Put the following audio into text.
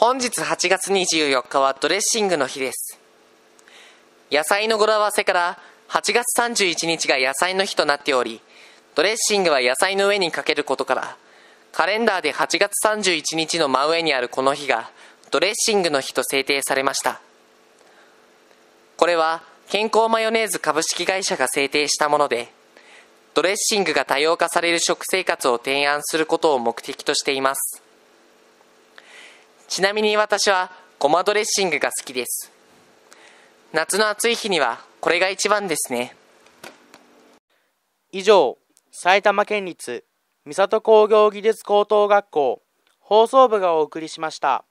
本日8月24日はドレッシングの日です。野菜の語呂合わせから8月31日が野菜の日となっており、ドレッシングは野菜の上にかけることから、カレンダーで8月31日の真上にあるこの日がドレッシングの日と制定されました。これは健康マヨネーズ株式会社が制定したもので、ドレッシングが多様化される食生活を提案することを目的としています。ちなみに私はごまドレッシングが好きです夏の暑い日にはこれが一番ですね以上埼玉県立三郷工業技術高等学校放送部がお送りしました。